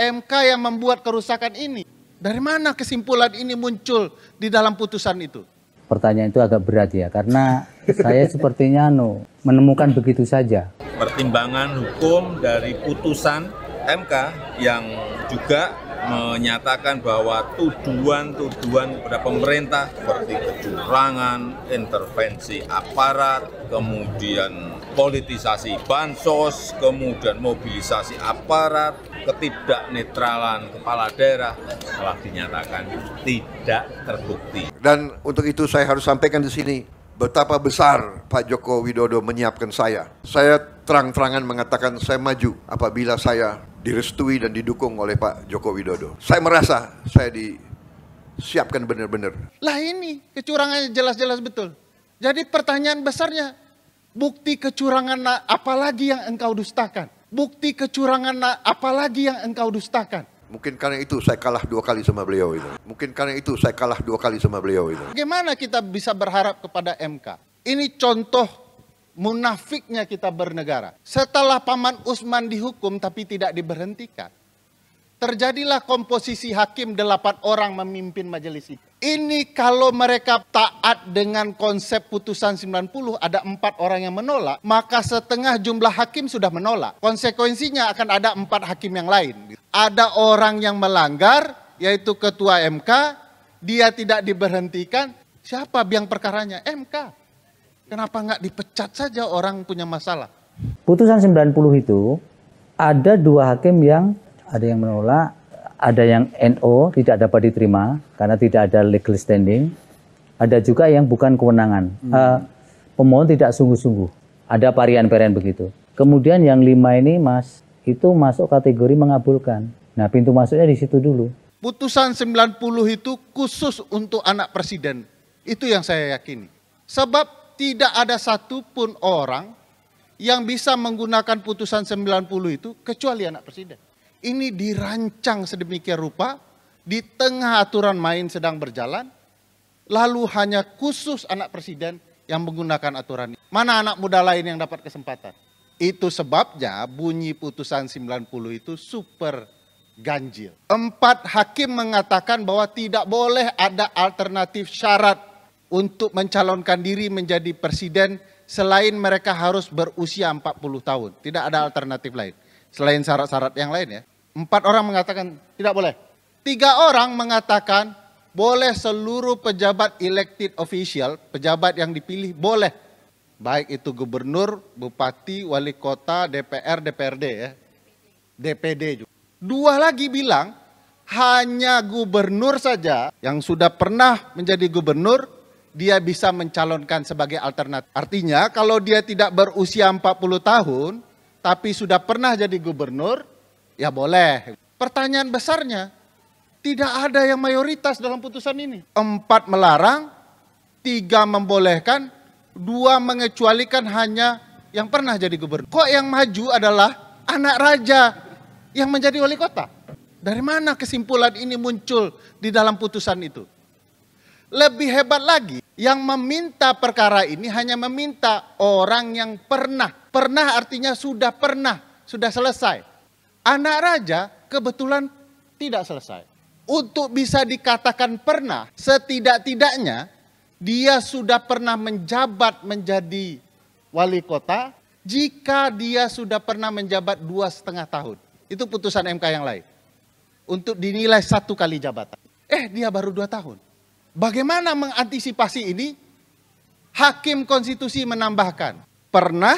MK yang membuat kerusakan ini. Dari mana kesimpulan ini muncul di dalam putusan itu? Pertanyaan itu agak berat ya, karena saya sepertinya no, anu, menemukan begitu saja. Pertimbangan hukum dari putusan MK yang juga menyatakan bahwa tuduhan-tuduhan kepada pemerintah seperti kecurangan, intervensi aparat, kemudian politisasi bansos, kemudian mobilisasi aparat, ketidaknetralan kepala daerah telah dinyatakan tidak terbukti. Dan untuk itu saya harus sampaikan di sini betapa besar Pak Joko Widodo menyiapkan saya. Saya terang-terangan mengatakan saya maju apabila saya direstui dan didukung oleh Pak Joko Widodo. Saya merasa saya disiapkan benar-benar. Lah ini kecurangannya jelas-jelas betul. Jadi pertanyaan besarnya, bukti kecurangan apa lagi yang engkau dustakan? bukti kecurangan apalagi yang engkau dustakan? Mungkin karena itu saya kalah dua kali sama beliau itu. Mungkin karena itu saya kalah dua kali sama beliau itu. Bagaimana kita bisa berharap kepada MK? Ini contoh munafiknya kita bernegara. Setelah Paman Usman dihukum tapi tidak diberhentikan terjadilah komposisi hakim delapan orang memimpin majelis itu. Ini kalau mereka taat dengan konsep putusan 90 ada empat orang yang menolak, maka setengah jumlah hakim sudah menolak. Konsekuensinya akan ada empat hakim yang lain. Ada orang yang melanggar, yaitu ketua MK, dia tidak diberhentikan. Siapa biang perkaranya? MK. Kenapa nggak dipecat saja orang punya masalah? Putusan 90 itu ada dua hakim yang ada yang menolak, ada yang NO tidak dapat diterima karena tidak ada legal standing. Ada juga yang bukan kewenangan. Hmm. Uh, pemohon tidak sungguh-sungguh. Ada varian-varian begitu. Kemudian yang lima ini Mas itu masuk kategori mengabulkan. Nah, pintu masuknya di situ dulu. Putusan 90 itu khusus untuk anak presiden. Itu yang saya yakini. Sebab tidak ada satupun orang yang bisa menggunakan putusan 90 itu kecuali anak presiden ini dirancang sedemikian rupa, di tengah aturan main sedang berjalan, lalu hanya khusus anak presiden yang menggunakan aturan ini. Mana anak muda lain yang dapat kesempatan? Itu sebabnya bunyi putusan 90 itu super ganjil. Empat hakim mengatakan bahwa tidak boleh ada alternatif syarat untuk mencalonkan diri menjadi presiden selain mereka harus berusia 40 tahun. Tidak ada alternatif lain selain syarat-syarat yang lain ya. Empat orang mengatakan tidak boleh. Tiga orang mengatakan boleh seluruh pejabat elected official, pejabat yang dipilih boleh. Baik itu gubernur, bupati, wali kota, DPR, DPRD ya. DPD juga. Dua lagi bilang hanya gubernur saja yang sudah pernah menjadi gubernur dia bisa mencalonkan sebagai alternatif. Artinya kalau dia tidak berusia 40 tahun, tapi sudah pernah jadi gubernur, ya boleh. Pertanyaan besarnya, tidak ada yang mayoritas dalam putusan ini. Empat melarang, tiga membolehkan, dua mengecualikan hanya yang pernah jadi gubernur. Kok yang maju adalah anak raja yang menjadi wali kota? Dari mana kesimpulan ini muncul di dalam putusan itu? Lebih hebat lagi, yang meminta perkara ini hanya meminta orang yang pernah Pernah artinya sudah pernah, sudah selesai. Anak raja kebetulan tidak selesai. Untuk bisa dikatakan pernah, setidak-tidaknya dia sudah pernah menjabat menjadi wali kota jika dia sudah pernah menjabat dua setengah tahun. Itu putusan MK yang lain. Untuk dinilai satu kali jabatan. Eh dia baru dua tahun. Bagaimana mengantisipasi ini? Hakim konstitusi menambahkan, pernah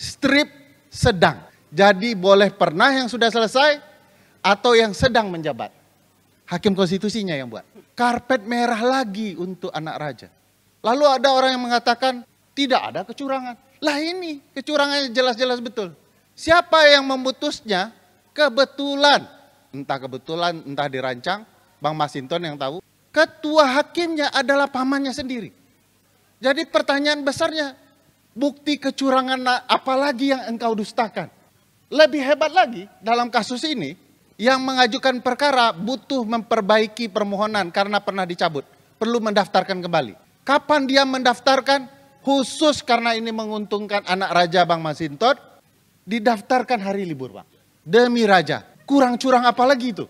strip sedang. Jadi boleh pernah yang sudah selesai atau yang sedang menjabat. Hakim konstitusinya yang buat. Karpet merah lagi untuk anak raja. Lalu ada orang yang mengatakan tidak ada kecurangan. Lah ini kecurangannya jelas-jelas betul. Siapa yang memutusnya? Kebetulan. Entah kebetulan, entah dirancang. Bang Masinton yang tahu. Ketua hakimnya adalah pamannya sendiri. Jadi pertanyaan besarnya, bukti kecurangan apalagi yang engkau dustakan. Lebih hebat lagi dalam kasus ini, yang mengajukan perkara butuh memperbaiki permohonan karena pernah dicabut. Perlu mendaftarkan kembali. Kapan dia mendaftarkan? Khusus karena ini menguntungkan anak raja Bang Masintot, didaftarkan hari libur Bang. Demi raja, kurang curang apa lagi itu?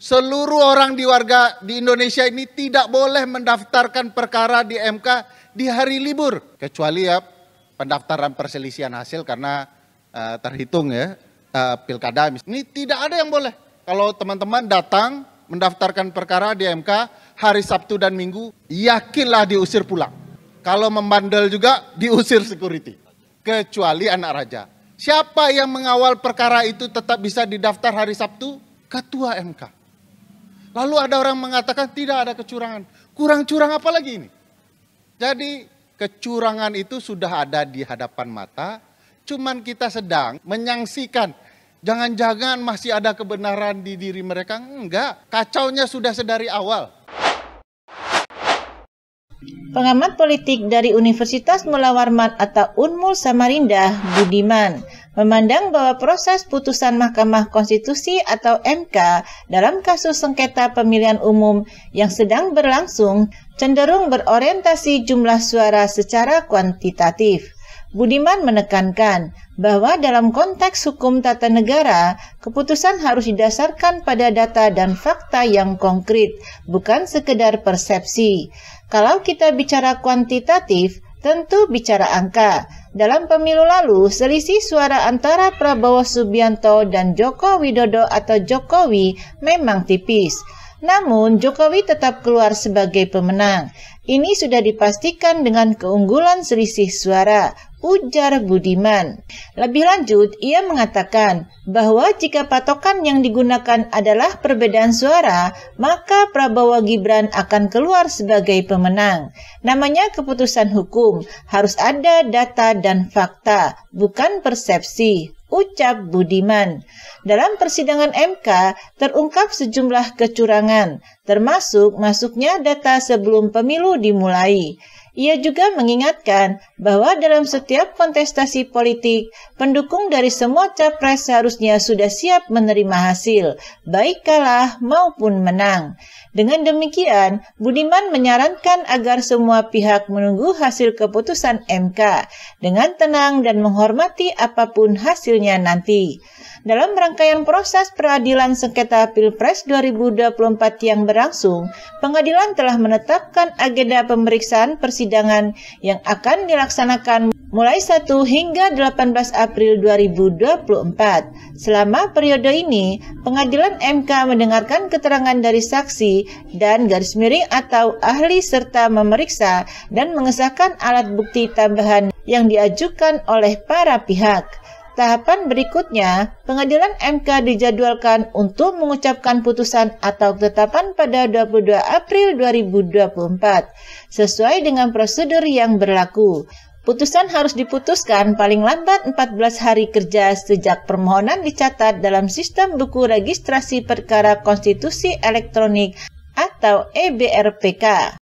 Seluruh orang di warga di Indonesia ini tidak boleh mendaftarkan perkara di MK di hari libur. Kecuali ya pendaftaran perselisihan hasil karena uh, terhitung ya uh, pilkada. Ini tidak ada yang boleh. Kalau teman-teman datang mendaftarkan perkara di MK hari Sabtu dan Minggu, yakinlah diusir pulang. Kalau membandel juga diusir security, kecuali anak raja. Siapa yang mengawal perkara itu tetap bisa didaftar hari Sabtu? Ketua MK. Lalu ada orang mengatakan tidak ada kecurangan. Kurang curang apa lagi ini? Jadi kecurangan itu sudah ada di hadapan mata, cuman kita sedang menyangsikan. Jangan-jangan masih ada kebenaran di diri mereka. Enggak, kacaunya sudah sedari awal. Pengamat politik dari Universitas Mula atau Unmul Samarinda, Budiman, memandang bahwa proses putusan Mahkamah Konstitusi atau MK dalam kasus sengketa pemilihan umum yang sedang berlangsung cenderung berorientasi jumlah suara secara kuantitatif. Budiman menekankan bahwa dalam konteks hukum tata negara, keputusan harus didasarkan pada data dan fakta yang konkret, bukan sekedar persepsi. Kalau kita bicara kuantitatif, tentu bicara angka, dalam pemilu lalu, selisih suara antara Prabowo Subianto dan Joko Widodo atau Jokowi memang tipis. Namun, Jokowi tetap keluar sebagai pemenang. Ini sudah dipastikan dengan keunggulan selisih suara, ujar Budiman. Lebih lanjut, ia mengatakan bahwa jika patokan yang digunakan adalah perbedaan suara, maka Prabowo Gibran akan keluar sebagai pemenang. Namanya keputusan hukum, harus ada data dan fakta, bukan persepsi, ucap Budiman. Dalam persidangan MK terungkap sejumlah kecurangan, termasuk masuknya data sebelum pemilu dimulai. Ia juga mengingatkan bahwa dalam setiap kontestasi politik, pendukung dari semua capres seharusnya sudah siap menerima hasil, baik kalah maupun menang. Dengan demikian, Budiman menyarankan agar semua pihak menunggu hasil keputusan MK dengan tenang dan menghormati apapun hasilnya nanti. Dalam rangkaian proses peradilan sengketa Pilpres 2024 yang berlangsung, pengadilan telah menetapkan agenda pemeriksaan persidangan yang akan dilaksanakan mulai 1 hingga 18 April 2024. Selama periode ini, pengadilan MK mendengarkan keterangan dari saksi dan garis miring atau ahli serta memeriksa dan mengesahkan alat bukti tambahan yang diajukan oleh para pihak. Tahapan berikutnya, pengadilan MK dijadwalkan untuk mengucapkan putusan atau ketetapan pada 22 April 2024 sesuai dengan prosedur yang berlaku. Putusan harus diputuskan paling lambat 14 hari kerja sejak permohonan dicatat dalam sistem buku registrasi perkara konstitusi elektronik atau EBRPK.